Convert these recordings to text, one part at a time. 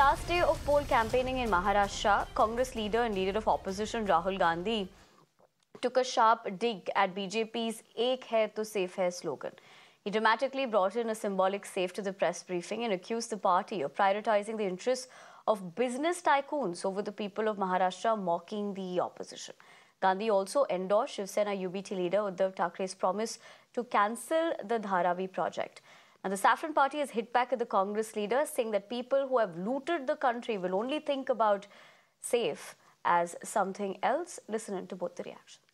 last day of poll campaigning in Maharashtra, Congress leader and leader of opposition Rahul Gandhi took a sharp dig at BJP's Ek Hai To Safe Hai slogan. He dramatically brought in a symbolic safe to the press briefing and accused the party of prioritizing the interests of business tycoons over the people of Maharashtra, mocking the opposition. Gandhi also endorsed Shiv Sena UBT leader Uddhav Thackeray's promise to cancel the Dharavi project. And the Saffron Party has hit back at the Congress leader, saying that people who have looted the country will only think about safe as something else. Listen in to both the reactions.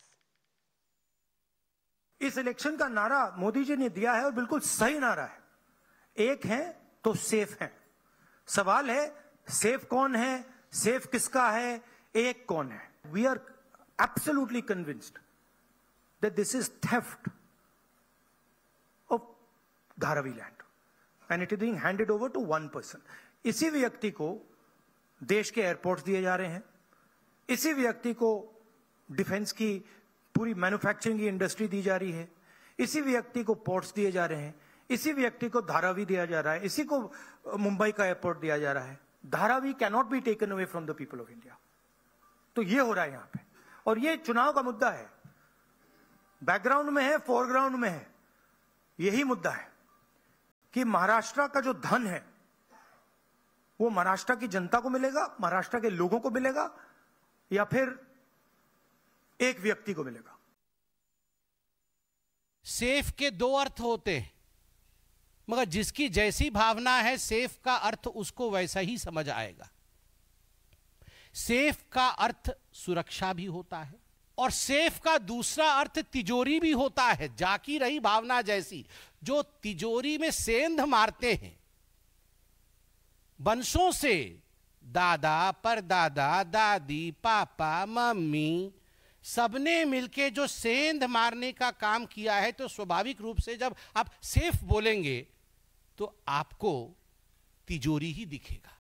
इस election का नारा मोदी जी ने दिया है और बिल्कुल सही नारा है एक है तो सेफ है सवाल है सेफ कौन है सेफ किसका है एक कौन है we are absolutely convinced this is theft of Dharavi land and it is being handed over to one person इसी व्यक्ति को देश के एयरपोर्ट्स दिए जा रहे हैं इसी व्यक्ति को डिफेंस की पूरी मैन्युफैक्चरिंग की इंडस्ट्री दी जा रही है इसी व्यक्ति को पोर्ट्स दिए जा रहे हैं इसी व्यक्ति को धारावी दिया जा रहा है इसी को मुंबई का एयरपोर्ट दिया जा रहा है Dharavi cannot be taken away from the people of India तो ये हो रहा है यहां पे और ये चुनाव का मुद्दा है बैकग्राउंड में है फोरग्राउंड में है यही मुद्दा है कि महाराष्ट्र का जो धन है वो महाराष्ट्र की जनता को मिलेगा महाराष्ट्र के लोगों को मिलेगा या फिर एक व्यक्ति को मिलेगा सेफ के दो अर्थ होते हैं मगर जिसकी जैसी भावना है सेफ का अर्थ उसको वैसा ही समझ आएगा सेफ का अर्थ सुरक्षा भी होता है और सेफ का दूसरा अर्थ तिजोरी भी होता है जाकी रही भावना जैसी जो तिजोरी में सेंध मारते हैं वंशों से दादा परदादा दादी पापा मम्मी सबने मिलके जो सेंध मारने का काम किया है तो स्वाभाविक रूप से जब आप सेफ बोलेंगे तो आपको तिजोरी ही दिखेगा